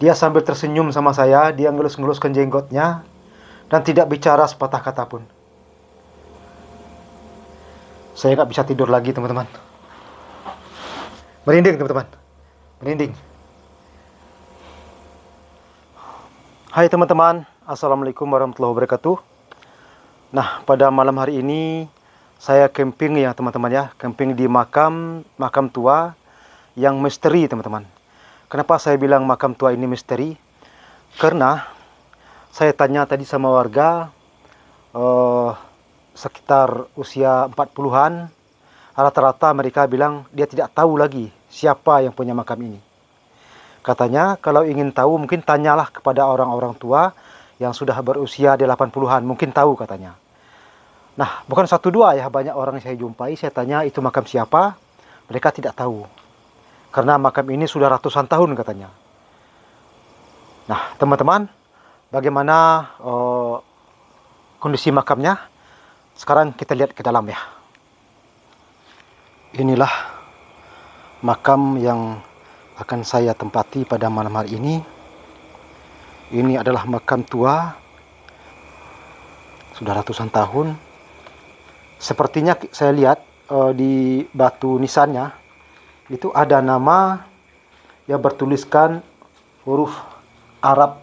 Dia sambil tersenyum sama saya, dia ngelus-ngeluskan jenggotnya, dan tidak bicara sepatah kata pun. Saya nggak bisa tidur lagi, teman-teman. Merinding, teman-teman. Merinding. Hai teman-teman, Assalamualaikum warahmatullahi wabarakatuh. Nah, pada malam hari ini saya camping ya teman-teman ya, camping di makam makam tua yang misteri teman-teman Kenapa saya bilang makam tua ini misteri? Karena saya tanya tadi sama warga eh, sekitar usia 40-an, rata-rata mereka bilang dia tidak tahu lagi siapa yang punya makam ini. Katanya kalau ingin tahu mungkin tanyalah kepada orang-orang tua yang sudah berusia di 80-an, mungkin tahu katanya. Nah, bukan satu dua ya, banyak orang yang saya jumpai, saya tanya itu makam siapa, mereka tidak tahu karena makam ini sudah ratusan tahun katanya. Nah, teman-teman, bagaimana uh, kondisi makamnya? Sekarang kita lihat ke dalam ya. Inilah makam yang akan saya tempati pada malam hari ini. Ini adalah makam tua sudah ratusan tahun. Sepertinya saya lihat uh, di batu nisannya itu ada nama yang bertuliskan huruf Arab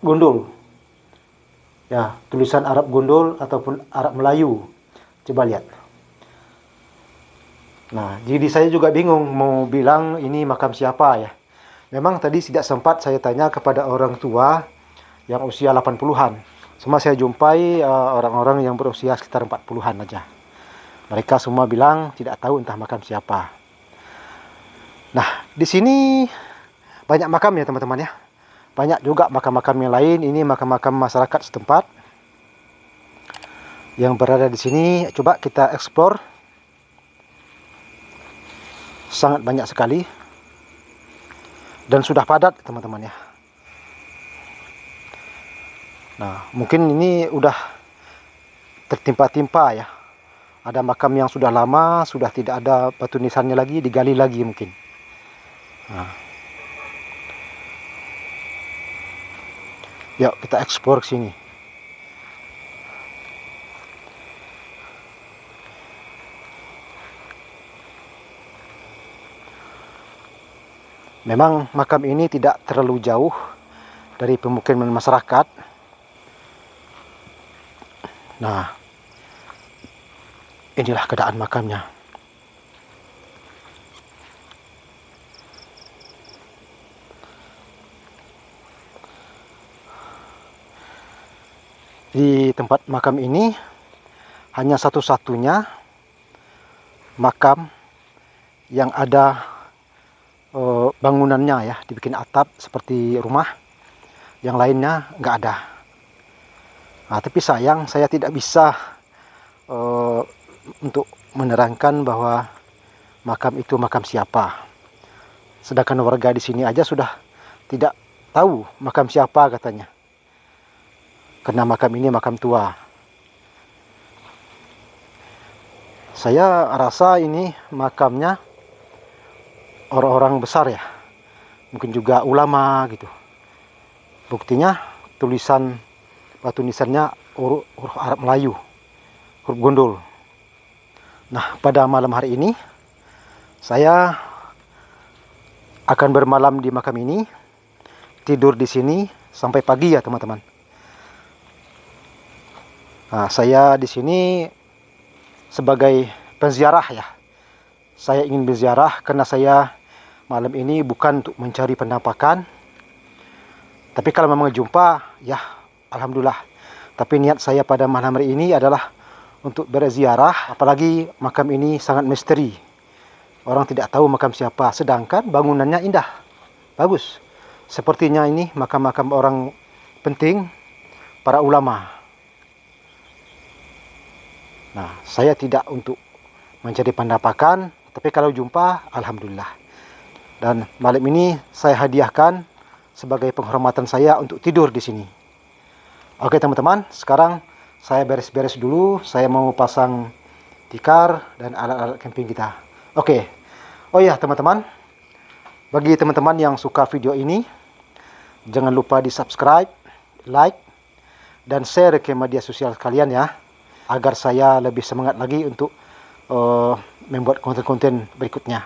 gundul. Ya, tulisan Arab gundul ataupun Arab Melayu. Coba lihat. Nah, jadi saya juga bingung mau bilang ini makam siapa ya. Memang tadi tidak sempat saya tanya kepada orang tua yang usia 80-an. Semua saya jumpai eh, orang-orang uh, yang berusia sekitar 40-an aja. Mereka semua bilang tidak tahu entah makam siapa. Nah, di sini banyak makam ya teman-teman ya. Banyak juga makam-makam yang lain. Ini makam-makam masyarakat setempat yang berada di sini. Coba kita explore. Sangat banyak sekali dan sudah padat teman-teman ya. Nah, mungkin ini udah tertimpa-timpa ya. Ada makam yang sudah lama, sudah tidak ada batu nisannya lagi, digali lagi mungkin nah. yuk kita ekspor ke sini Memang makam ini tidak terlalu jauh dari pemukiman masyarakat. Nah, inilah keadaan makamnya. di tempat makam ini hanya satu-satunya makam yang ada eh, bangunannya ya dibikin atap seperti rumah yang lainnya nggak ada nah, tapi sayang saya tidak bisa uh, untuk menerangkan bahwa makam itu makam siapa sedangkan warga di sini aja sudah tidak tahu makam siapa katanya karena makam ini makam tua. Saya rasa ini makamnya orang-orang besar ya. Mungkin juga ulama gitu. Buktinya tulisan batu nisannya huruf Arab Melayu, huruf gondol. Nah, pada malam hari ini saya akan bermalam di makam ini, tidur di sini sampai pagi ya teman-teman. Nah, saya di sini sebagai penziarah ya. Saya ingin berziarah karena saya malam ini bukan untuk mencari penampakan. Tapi kalau memang jumpa, ya alhamdulillah. Tapi niat saya pada malam hari ini adalah untuk berziarah, apalagi makam ini sangat misteri. Orang tidak tahu makam siapa, sedangkan bangunannya indah. Bagus. Sepertinya ini makam-makam orang penting, para ulama. Nah, saya tidak untuk mencari pendapatan, tapi kalau jumpa, alhamdulillah. Dan malam ini saya hadiahkan sebagai penghormatan saya untuk tidur di sini. Oke teman-teman, sekarang saya beres-beres dulu. Saya mau pasang tikar dan alat-alat camping kita. Oke. Oh ya teman-teman, bagi teman-teman yang suka video ini, jangan lupa di subscribe, like, dan share ke media sosial kalian ya agar saya lebih semangat lagi untuk uh, membuat konten-konten berikutnya.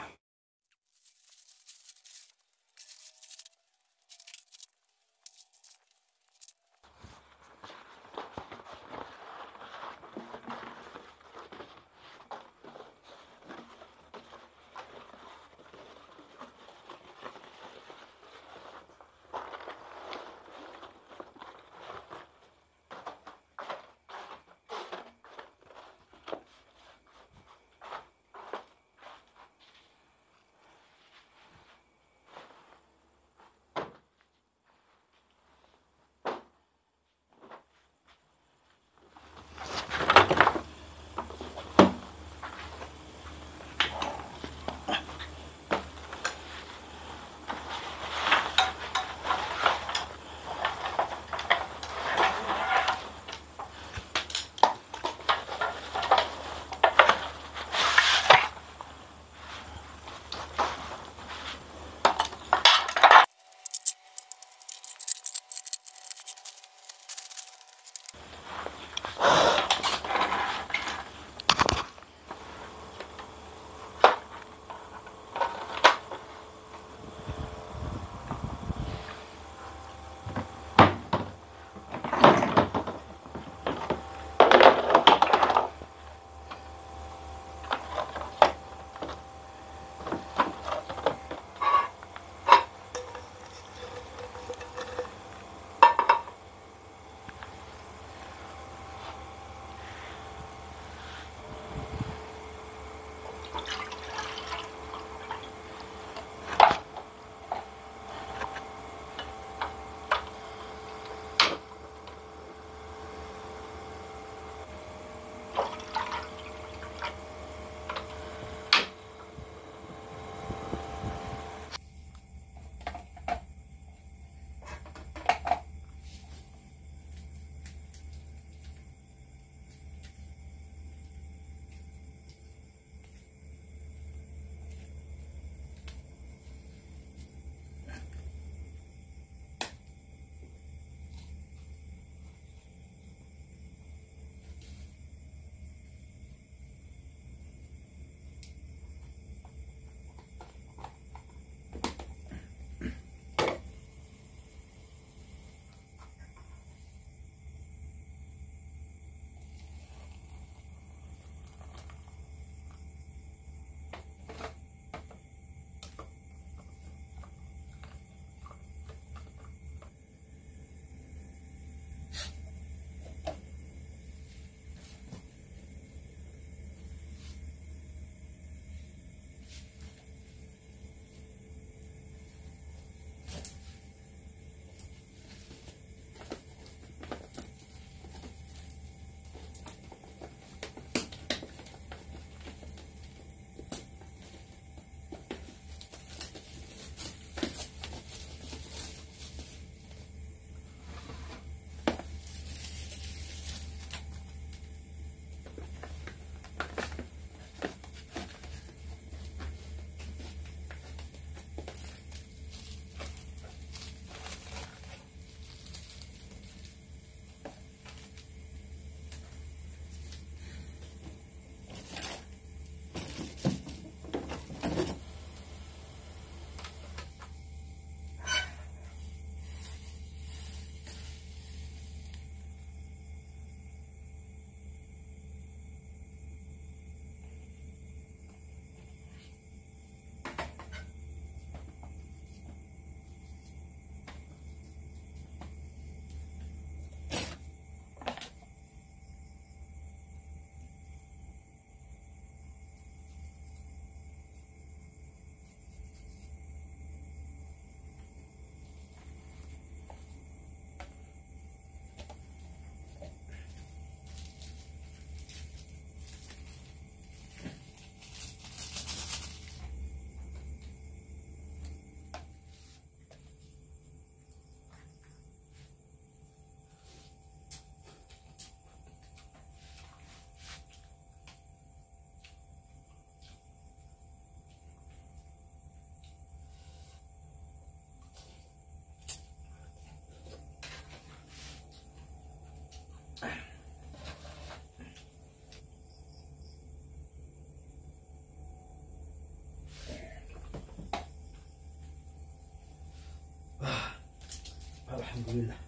Alhamdulillah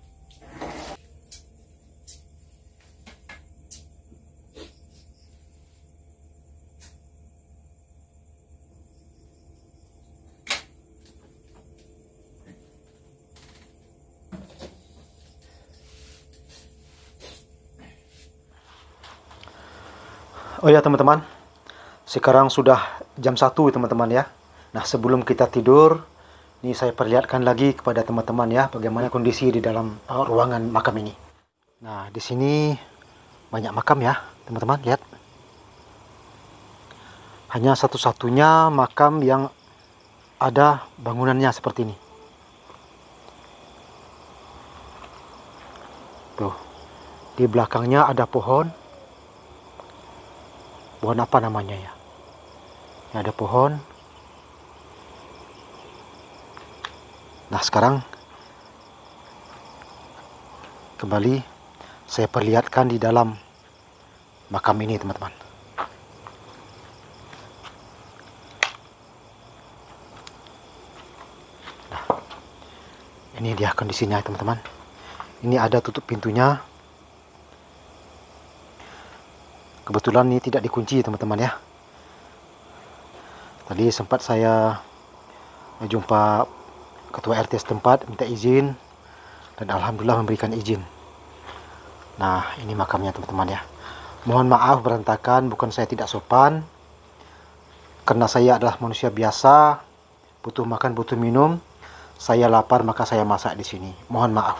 Oh ya teman-teman, sekarang sudah jam 1 teman-teman ya. Nah sebelum kita tidur, ini saya perlihatkan lagi kepada teman-teman ya bagaimana kondisi di dalam eh, ruangan makam ini. Nah, di sini banyak makam ya, teman-teman lihat. Hanya satu-satunya makam yang ada bangunannya seperti ini. Tuh. Di belakangnya ada pohon. Pohon apa namanya ya? ya ada pohon Nah sekarang kembali saya perlihatkan di dalam makam ini teman-teman. Nah, ini dia kondisinya teman-teman. Ini ada tutup pintunya. Kebetulan ini tidak dikunci teman-teman ya. Tadi sempat saya jumpa ketua RT setempat minta izin dan alhamdulillah memberikan izin. Nah, ini makamnya teman-teman ya. Mohon maaf berantakan, bukan saya tidak sopan. Karena saya adalah manusia biasa, butuh makan, butuh minum. Saya lapar, maka saya masak di sini. Mohon maaf.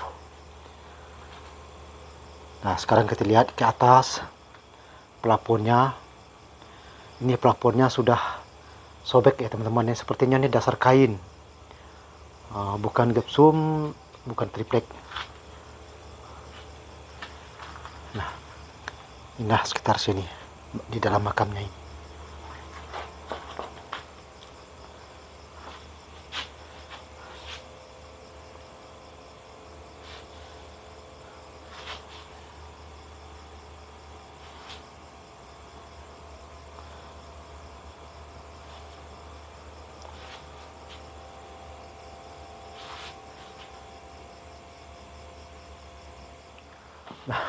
Nah, sekarang kita lihat ke atas plafonnya. Ini plafonnya sudah sobek ya teman-teman. Ya. Sepertinya ini dasar kain. Ah, bukan gepsum bukan triplek nah indah sekitar sini di dalam makamnya ini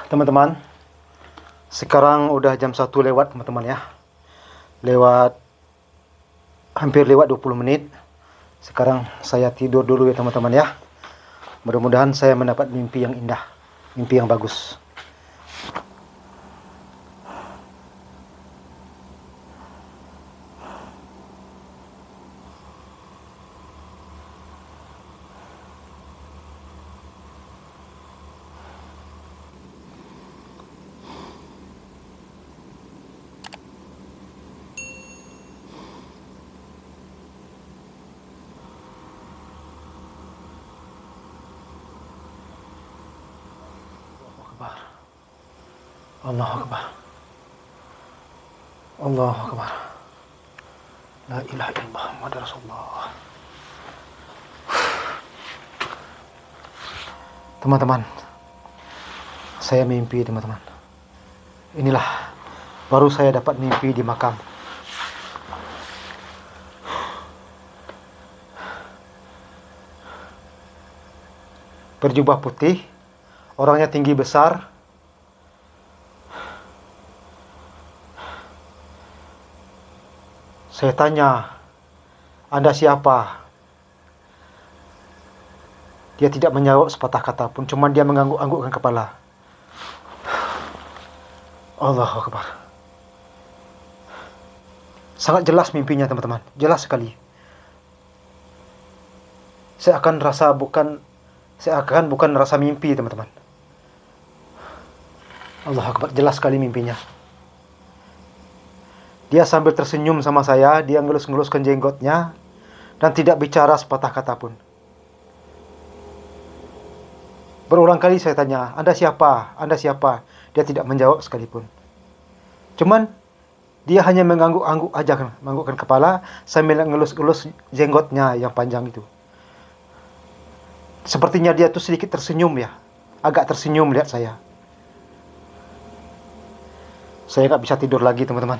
teman-teman sekarang udah jam 1 lewat teman-teman ya lewat hampir lewat 20 menit sekarang saya tidur dulu ya teman-teman ya mudah-mudahan saya mendapat mimpi yang indah mimpi yang bagus Allah Akbar. Allah Akbar. La ilaha illallah Muhammad Rasulullah. Teman-teman, saya mimpi teman-teman. Inilah baru saya dapat mimpi di makam. Berjubah putih, orangnya tinggi besar, Saya tanya, Anda siapa? Dia tidak menjawab sepatah kata pun, Cuma dia mengangguk-anggukkan kepala. Allah Akbar. Sangat jelas mimpinya teman-teman, jelas sekali. Saya akan rasa bukan saya akan bukan rasa mimpi teman-teman. Allah Akbar, jelas sekali mimpinya. Dia sambil tersenyum sama saya, dia ngelus-ngeluskan jenggotnya, dan tidak bicara sepatah kata pun. Berulang kali saya tanya, Anda siapa? Anda siapa? Dia tidak menjawab sekalipun. Cuman, dia hanya mengangguk-angguk aja, kan, menganggukkan kepala sambil ngelus-ngelus jenggotnya yang panjang itu. Sepertinya dia tuh sedikit tersenyum ya, agak tersenyum lihat saya. Saya nggak bisa tidur lagi teman-teman.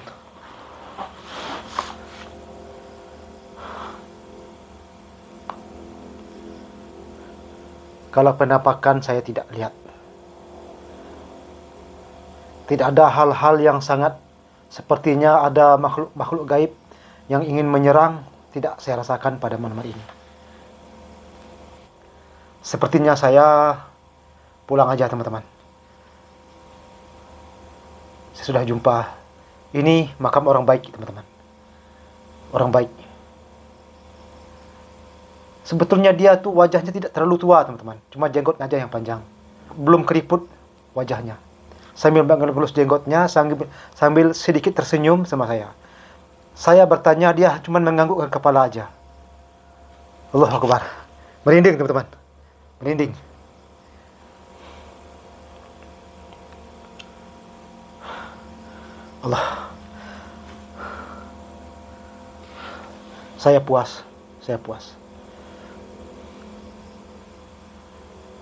kalau penampakan saya tidak lihat. Tidak ada hal-hal yang sangat sepertinya ada makhluk-makhluk gaib yang ingin menyerang tidak saya rasakan pada malam ini. Sepertinya saya pulang aja teman-teman. Saya sudah jumpa ini makam orang baik teman-teman. Orang baik. Sebetulnya dia tuh wajahnya tidak terlalu tua, teman-teman. Cuma jenggotnya aja yang panjang. Belum keriput wajahnya. Sambil mengelus jenggotnya, sambil, sambil sedikit tersenyum sama saya. Saya bertanya, dia cuma menganggukkan kepala aja. Allah Akbar. Merinding, teman-teman. Merinding. Allah. Saya puas. Saya puas.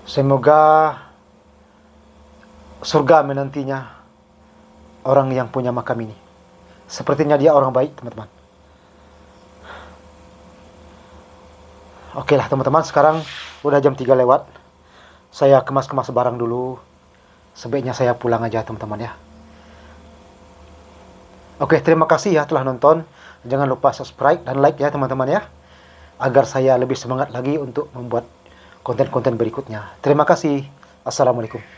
Semoga surga menantinya orang yang punya makam ini. Sepertinya dia orang baik, teman-teman. Oke lah, teman-teman. Sekarang udah jam 3 lewat. Saya kemas-kemas barang dulu. Sebaiknya saya pulang aja, teman-teman ya. Oke, terima kasih ya telah nonton. Jangan lupa subscribe dan like ya, teman-teman ya. Agar saya lebih semangat lagi untuk membuat konten-konten berikutnya. Terima kasih. Assalamualaikum.